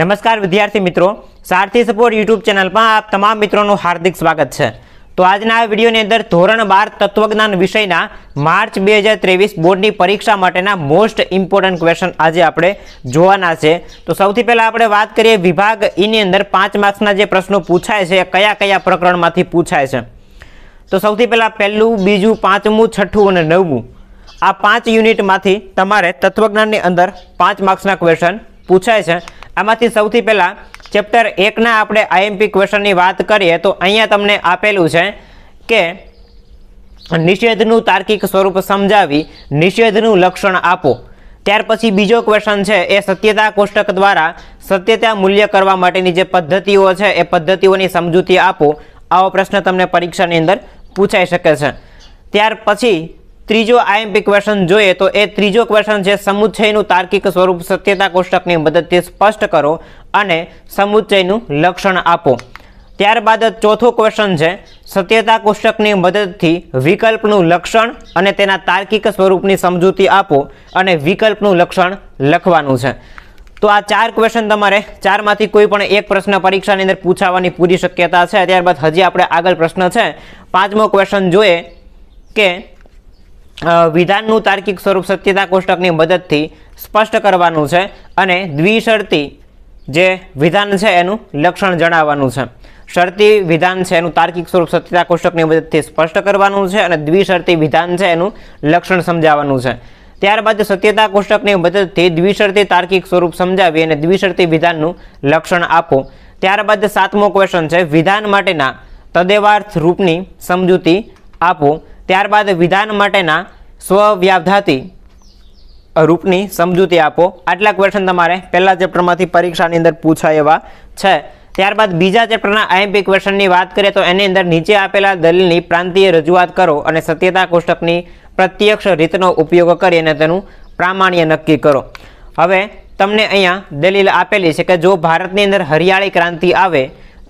નમસ્કાર વિદ્યાર્થી મિત્રો સારથી સપોર્ટ યુટ્યુબ ચેનલમાં આપ તમામ મિત્રોનું હાર્દિક સ્વાગત છે તો આજના આ વિડીયોની અંદર ધોરણ બાર તત્વજ્ઞાન વિષયના માર્ચ બે હજાર ત્રેવીસ બોર્ડની પરીક્ષા માટેના મોસ્ટ ઇમ્પોર્ટન્ટ ક્વેશ્ચન આજે આપણે જોવાના છે તો સૌથી પહેલાં આપણે વાત કરીએ વિભાગ ઈની અંદર પાંચ માર્ક્સના જે પ્રશ્નો પૂછાય છે કયા કયા પ્રકરણમાંથી પૂછાય છે તો સૌથી પહેલાં પહેલું બીજું પાંચમું છઠ્ઠું અને નવમું આ પાંચ યુનિટમાંથી તમારે તત્વજ્ઞાનની અંદર પાંચ માર્ક્સના ક્વેશ્ચન પૂછાય છે આમાંથી સૌથી પહેલાં ચેપ્ટર એકના આપણે આઈએમપી ક્વેશ્ચનની વાત કરીએ તો અહીંયા તમને આપેલું છે કે નિષેધનું તાર્કિક સ્વરૂપ સમજાવી નિષેધનું લક્ષણ આપો ત્યાર પછી બીજો ક્વેશ્ચન છે એ સત્યતા કોષ્ટક દ્વારા સત્યતા મૂલ્ય કરવા માટેની જે પદ્ધતિઓ છે એ પદ્ધતિઓની સમજૂતી આપો આવો પ્રશ્ન તમને પરીક્ષાની અંદર પૂછાઈ શકે છે ત્યાર પછી ત્રીજો આઈએમપી ક્વેશ્ચન જોઈએ તો એ ત્રીજો ક્વેશ્ચન છે સમુચ્ચયનું તાર્કિક સ્વરૂપ સત્યતા કોષ્ટકની મદદથી સ્પષ્ટ કરો અને સમુચ્ચયનું લક્ષણ આપો ત્યારબાદ ચોથો ક્વેશ્ચન છે સત્યતા કોષ્ટકની મદદથી વિકલ્પનું લક્ષણ અને તેના તાર્કિક સ્વરૂપની સમજૂતી આપો અને વિકલ્પનું લક્ષણ લખવાનું છે તો આ ચાર ક્વેશ્ચન તમારે ચારમાંથી કોઈ પણ એક પ્રશ્ન પરીક્ષાની અંદર પૂછાવાની પૂરી શક્યતા છે ત્યારબાદ હજી આપણે આગળ પ્રશ્ન છે પાંચમો ક્વેશ્ચન જોઈએ કે વિધાનનું તાર્કિક સ્વરૂપ સત્યતા કોષ્ટકની મદદથી સ્પષ્ટ કરવાનું છે અને દ્વિશરતી જે વિધાન છે એનું લક્ષણ જણાવવાનું છે શરતી વિધાન છે એનું તાર્કિક સ્વરૂપ સત્યતા કોષ્ટકની મદદથી સ્પષ્ટ કરવાનું છે અને દ્વિશરતી વિધાન છે એનું લક્ષણ સમજાવવાનું છે ત્યારબાદ સત્યતા કોષ્ટકની મદદથી દ્વિશરતી તાર્કિક સ્વરૂપ સમજાવી અને દ્વિશરતી વિધાનનું લક્ષણ આપો ત્યારબાદ સાતમો ક્વેશ્ચન છે વિધાન માટેના તદેવાર્થ રૂપની સમજૂતી આપો ત્યારબાદ વિધાન માટેના સ્વવ્યાધાતી રૂપની સમજૂતી આપો આટલા ક્વેશ્ચન તમારે પહેલા ચેપ્ટરમાંથી પરીક્ષાની અંદર પૂછાય એવા છે ત્યારબાદ બીજા ચેપ્ટરના આઈએમપી ક્વેશ્ચનની વાત કરીએ તો એની અંદર નીચે આપેલા દલીલની પ્રાંતીય રજૂઆત કરો અને સત્યતા કોષ્ટકની પ્રત્યક્ષ રીતનો ઉપયોગ કરી અને તેનું પ્રામાણ્ય નક્કી કરો હવે તમને અહીંયા દલીલ આપેલી છે કે જો ભારતની અંદર હરિયાળી ક્રાંતિ આવે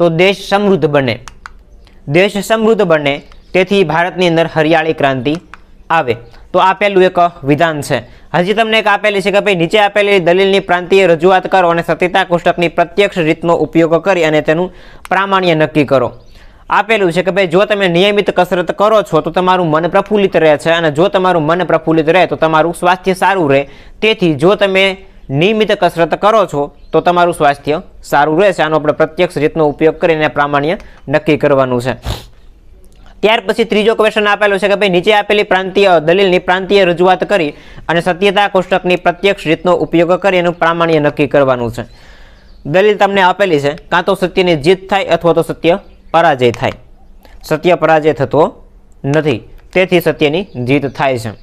તો દેશ સમૃદ્ધ બને દેશ સમૃદ્ધ બને તેથી ભારતની અંદર હરિયાળી ક્રાંતિ આવે તો આપેલું એક વિધાન છે હજી તમને એક આપેલી છે કે ભાઈ નીચે આપેલી દલીલની પ્રાંતિય રજૂઆત કરો અને સતીતા કોષ્ટકની પ્રત્યક્ષ રીતનો ઉપયોગ કરી અને તેનું પ્રામાણ્ય નક્કી કરો આપેલું છે કે ભાઈ જો તમે નિયમિત કસરત કરો છો તો તમારું મન પ્રફુલ્લિત રહે છે અને જો તમારું મન પ્રફુલ્લિત રહે તો તમારું સ્વાસ્થ્ય સારું રહે તેથી જો તમે નિયમિત કસરત કરો છો તો તમારું સ્વાસ્થ્ય સારું રહેશે આનો આપણે પ્રત્યક્ષ રીતનો ઉપયોગ કરીને પ્રામાણ્ય નક્કી કરવાનું છે ત્યાર પછી ત્રીજો ક્વેશ્ચન આપેલો છે કે ભાઈ નીચે આપેલી પ્રાંતીય દલીલની પ્રાંતિય રજૂઆત કરી અને સત્યતા કોષ્ટકની પ્રત્યક્ષ રીતનો ઉપયોગ કરી એનું પ્રામાણ્ય નક્કી કરવાનું છે દલીલ તમને આપેલી છે કાં તો સત્યની જીત થાય અથવા તો સત્ય પરાજય થાય સત્ય પરાજય થતો નથી તેથી સત્યની જીત થાય છે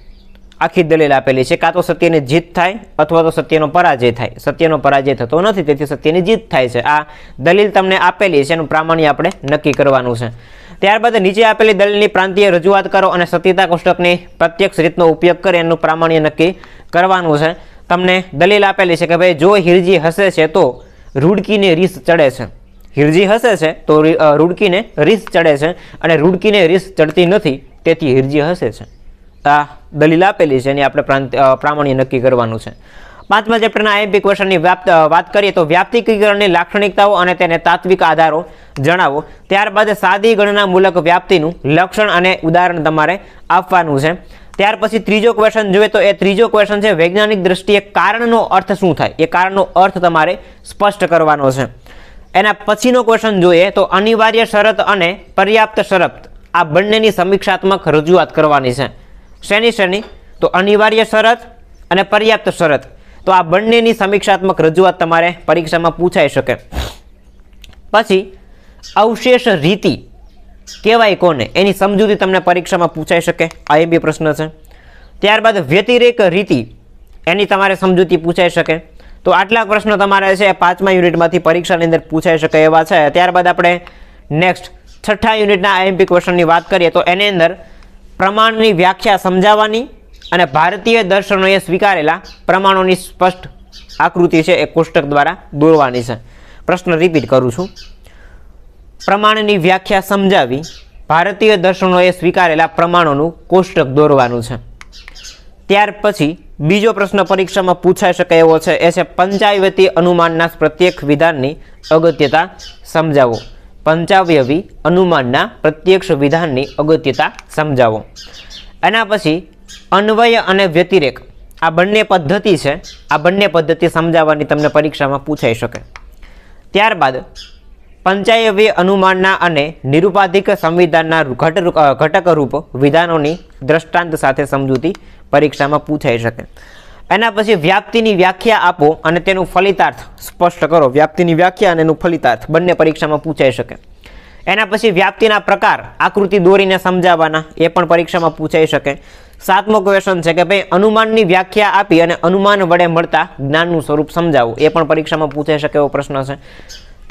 આખી દલીલ આપેલી છે કાં તો સત્યની જીત થાય અથવા તો સત્યનો પરાજય થાય સત્યનો પરાજય થતો નથી તેથી સત્યની જીત થાય છે આ દલીલ તમને આપેલી છે એનું પ્રામાણ્ય આપણે નક્કી કરવાનું છે ત્યારબાદ નીચે આપેલી દલીલની પ્રાંતીય રજૂઆત કરો અને સતીતા કોષ્ટકની પ્રત્યક્ષ રીતનો ઉપયોગ કરી એનું પ્રામાણ્ય નક્કી કરવાનું છે તમને દલીલ આપેલી છે કે ભાઈ જો હિરજી હસે છે તો રૂડકીને રીસ ચડે છે હિરજી હસે છે તો રૂડકીને રીસ ચડે છે અને રૂડકીને રીસ ચડતી નથી તેથી હિરજી હસે છે આ દલીલ આપેલી છે એની આપણે પ્રાંત પ્રામાણ્ય નક્કી કરવાનું છે પાંચમા ચેપ્ટરના આઈએમપી ક્વેશ્ચનની વ્યાપ્ત વાત કરીએ તો વ્યાપ્તિકીકરણની લાક્ષણિકતાઓ અને તેને તાત્વિક આધારો જણાવો ત્યારબાદ સાદી ગણના મૂલક વ્યાપ્તિનું લક્ષણ અને ઉદાહરણ તમારે આપવાનું છે ત્યાર પછી ત્રીજો ક્વેશ્ચન જોઈએ તો એ ત્રીજો ક્વેશ્ચન છે વૈજ્ઞાનિક દ્રષ્ટિએ કારણનો અર્થ શું થાય એ કારણનો અર્થ તમારે સ્પષ્ટ કરવાનો છે એના પછીનો ક્વેશ્ચન જોઈએ તો અનિવાર્ય શરત અને પર્યાપ્ત શરત આ બંનેની સમીક્ષાત્મક રજૂઆત કરવાની છે શ્રેણી શ્રેણી તો અનિવાર્ય શરત અને પર્યાપ્ત શરત તો આ બંનેની સમીક્ષાત્મક રજૂઆત તમારે પરીક્ષામાં પૂછાઈ શકે પછી અવશેષ રીતિ કહેવાય કોને એની સમજૂતી તમને પરીક્ષામાં પૂછાઈ શકે આ એ બે પ્રશ્ન છે ત્યારબાદ વ્યતિરેક રીતિ એની તમારે સમજૂતી પૂછાઈ શકે તો આટલા પ્રશ્નો તમારે છે પાંચમા યુનિટમાંથી પરીક્ષાની અંદર પૂછાઈ શકે એવા છે ત્યારબાદ આપણે નેક્સ્ટ છઠ્ઠા યુનિટના આઈએમપી ક્વેશ્ચનની વાત કરીએ તો એની અંદર પ્રમાણની વ્યાખ્યા સમજાવવાની અને ભારતીય દર્શનોએ સ્વીકારેલા પ્રમાણોની સ્પષ્ટ આકૃતિ છે એ કોષ્ટક દ્વારા દોરવાની છે પ્રશ્ન રિપીટ કરું છું પ્રમાણની વ્યાખ્યા સમજાવી ભારતીય દર્શનોએ સ્વીકારેલા પ્રમાણોનું કોષ્ટક દોરવાનું છે ત્યાર પછી બીજો પ્રશ્ન પરીક્ષામાં પૂછાઈ શકે એવો છે એ છે પંચાવ્યતી અનુમાનના પ્રત્યેક વિધાનની અગત્યતા સમજાવો પંચાવ્યવી અનુમાનના પ્રત્યક્ષ વિધાનની અગત્યતા સમજાવો એના પછી અન્વય અને વ્યતિરેક આ બંને પદ્ધતિ છે આ બંને પદ્ધતિ સમજાવવાની તમને પરીક્ષામાં પૂછાઈ શકે ત્યારબાદ પંચાયવી અનુમાનના અને નિરુપાધિક સંવિધાનના ઘટ ઘટક રૂપ વિધાનોની દ્રષ્ટાંત સાથે સમજૂતી પરીક્ષામાં પૂછાઈ શકે એના પછી વ્યાપ્તિની વ્યાખ્યા આપો અને તેનું ફલિતાર્થ સ્પષ્ટ કરો વ્યાપ્તિની વ્યાખ્યા અને એનું ફલિતાર્થ બંને પરીક્ષામાં પૂછાઈ શકે એના પછી વ્યાપ્તિના પ્રકાર આકૃતિ દોરીને સમજાવવાના એ પણ પરીક્ષામાં પૂછાઈ શકે સાતમો ક્વેશ્ચન છે કે ભાઈ અનુમાનની વ્યાખ્યા આપી અને અનુમાન વડે મળતા જ્ઞાનનું સ્વરૂપ સમજાવવું એ પણ પરીક્ષામાં પૂછાઈ શકે એવો પ્રશ્ન છે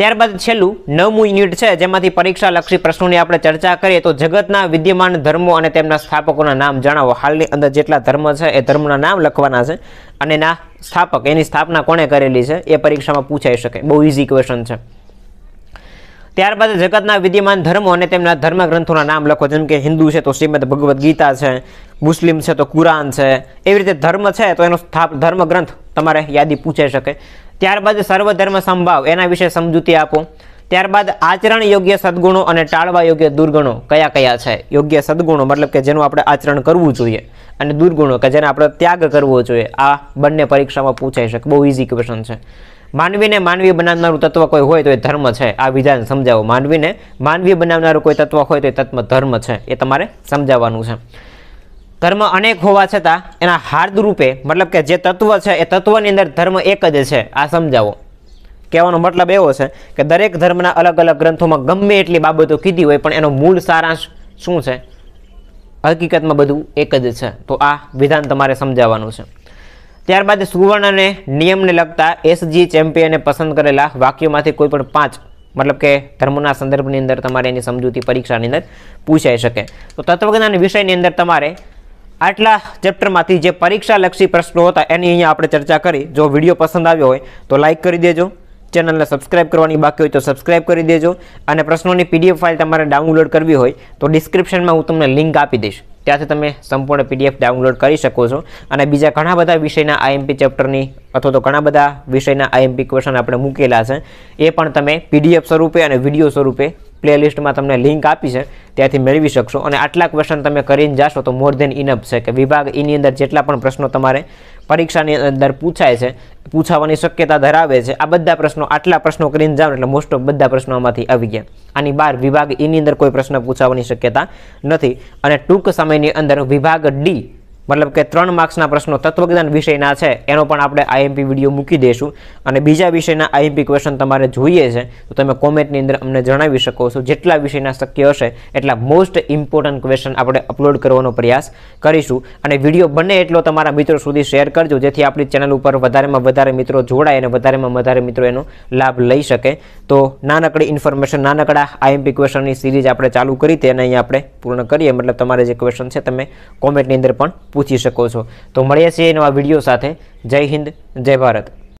ત્યારબાદ છેલ્લું નવમું યુનિટ છે જેમાંથી પરીક્ષાલક્ષી પ્રશ્નોની આપણે ચર્ચા કરીએ તો જગતના વિદ્યમાન ધર્મો અને તેમના સ્થાપકોના નામ જણાવો હાલની અંદર જેટલા ધર્મ છે એ ધર્મના નામ લખવાના છે અને ના સ્થાપક એની સ્થાપના કોણે કરેલી છે એ પરીક્ષામાં પૂછાઈ શકે બહુ ઇઝી ક્વેશ્ચન છે ત્યારબાદ જગતના વિદ્યમાન ધર્મો અને તેમના ધર્મગ્રંથોના નામ લખો જેમ કે હિન્દુ છે તો શ્રીમદ ભગવદ્ ગીતા છે મુસ્લિમ છે તો કુરાન છે એવી રીતે ધર્મ છે તો એનો સ્થાપ ધર્મગ્રંથ તમારે યાદી પૂછાઈ શકે ત્યારબાદ સર્વધર્મ સંભાવ એના વિશે સમજૂતી આપો ત્યારબાદ આચરણ યોગ્ય સદગુણો અને ટાળવા યોગ્ય દુર્ગુણો કયા કયા છે યોગ્ય સદગુણો મતલબ કે જેનું આપણે આચરણ કરવું જોઈએ અને દુર્ગુણો કે જેને આપણે ત્યાગ કરવો જોઈએ આ બંને પરીક્ષામાં પૂછાઈ શકે બહુ ઇઝી ક્વેશ્ચન છે માનવીને માનવી બનાવનારું તત્વ કોઈ હોય તો એ ધર્મ છે આ વિધાન સમજાવો માનવીને માનવી બનાવનારું કોઈ તત્વ હોય તો એ તત્વ ધર્મ છે એ તમારે સમજાવવાનું છે ધર્મ અનેક હોવા છતાં એના હાર્દ રૂપે મતલબ કે જે તત્વ છે એ તત્વની અંદર ધર્મ એક જ છે આ સમજાવો કહેવાનો મતલબ એવો છે કે દરેક ધર્મના અલગ અલગ ગ્રંથોમાં ગમે એટલી બાબતો કીધી હોય પણ એનો મૂળ સારાંશ શું છે હકીકતમાં બધું એક જ છે તો આ વિધાન તમારે સમજાવવાનું છે ત્યારબાદ સુવર્ણ અને નિયમને લગતા એસજી ચેમ્પિયને પસંદ કરેલા વાક્યોમાંથી કોઈ પણ પાંચ મતલબ કે ધર્મના સંદર્ભની અંદર તમારે એની સમજૂતી પરીક્ષાની અંદર પૂછાઈ શકે તો તત્વજ્ઞાન વિષયની અંદર તમારે આટલા ચેપ્ટરમાંથી જે પરીક્ષાલક્ષી પ્રશ્નો હતા એની અહીંયા આપણે ચર્ચા કરી જો વિડીયો પસંદ આવ્યો હોય તો લાઇક કરી દેજો ચેનલને સબસ્ક્રાઇબ કરવાની બાકી હોય તો સબસ્ક્રાઇબ કરી દેજો અને પ્રશ્નોની પીડીએફ ફાઇલ તમારે ડાઉનલોડ કરવી હોય તો ડિસ્ક્રિપ્શનમાં હું તમને લિંક આપી દઈશ ત્યાંથી તમે સંપૂર્ણ પીડીએફ ડાઉનલોડ કરી શકો છો અને બીજા ઘણા બધા વિષયના આઈએમપી ચેપ્ટરની અથવા તો ઘણા બધા વિષયના આઈએમપી ક્વેશ્ચન આપણે મૂકેલા છે એ પણ તમે પીડીએફ સ્વરૂપે અને વિડીયો સ્વરૂપે પ્લેલિસ્ટમાં તમને લિંક આપી છે ત્યાંથી મેળવી શકશો અને આટલા ક્વેશ્ચન તમે કરીને જાશો તો મોર દેન ઇનફ છે કે વિભાગ એની અંદર જેટલા પણ પ્રશ્નો તમારે પરીક્ષાની અંદર પૂછાય છે પૂછાવાની શક્યતા ધરાવે છે આ બધા પ્રશ્નો આટલા પ્રશ્નો કરીને જાઓ એટલે મોસ્ટ ઓફ બધા પ્રશ્નો આમાંથી આવી ગયા આની બહાર વિભાગ એની અંદર કોઈ પ્રશ્ન પૂછાવાની શક્યતા નથી અને ટૂંક સમયની અંદર વિભાગ ડી મતલબ કે ત્રણ માર્ક્સના પ્રશ્નો તત્વજ્ઞાન વિષયના છે એનો પણ આપણે આઈએમપી વિડીયો મૂકી દઈશું અને બીજા વિષયના આઈએમપી ક્વેશ્ચન તમારે જોઈએ છે તો તમે કોમેન્ટની અંદર અમને જણાવી શકો છો જેટલા વિષયના શક્ય હશે એટલા મોસ્ટ ઇમ્પોર્ટન્ટ ક્વેશ્ચન આપણે અપલોડ કરવાનો પ્રયાસ કરીશું અને વિડીયો બને એટલો તમારા મિત્રો સુધી શેર કરજો જેથી આપણી ચેનલ ઉપર વધારેમાં વધારે મિત્રો જોડાય અને વધારેમાં વધારે મિત્રો એનો લાભ લઈ શકે તો નાનકડી ઇન્ફોર્મેશન નાનકડા આઈએમપી ક્વેશ્ચનની સિરીઝ આપણે ચાલુ કરી તેને અહીં આપણે પૂર્ણ કરીએ મતલબ તમારે જે ક્વેશ્ચન છે તમે કોમેન્ટની અંદર પણ પૂછી શકો છો તો મળીએ છીએ નવા વિડીયો સાથે જય હિન્દ જય ભારત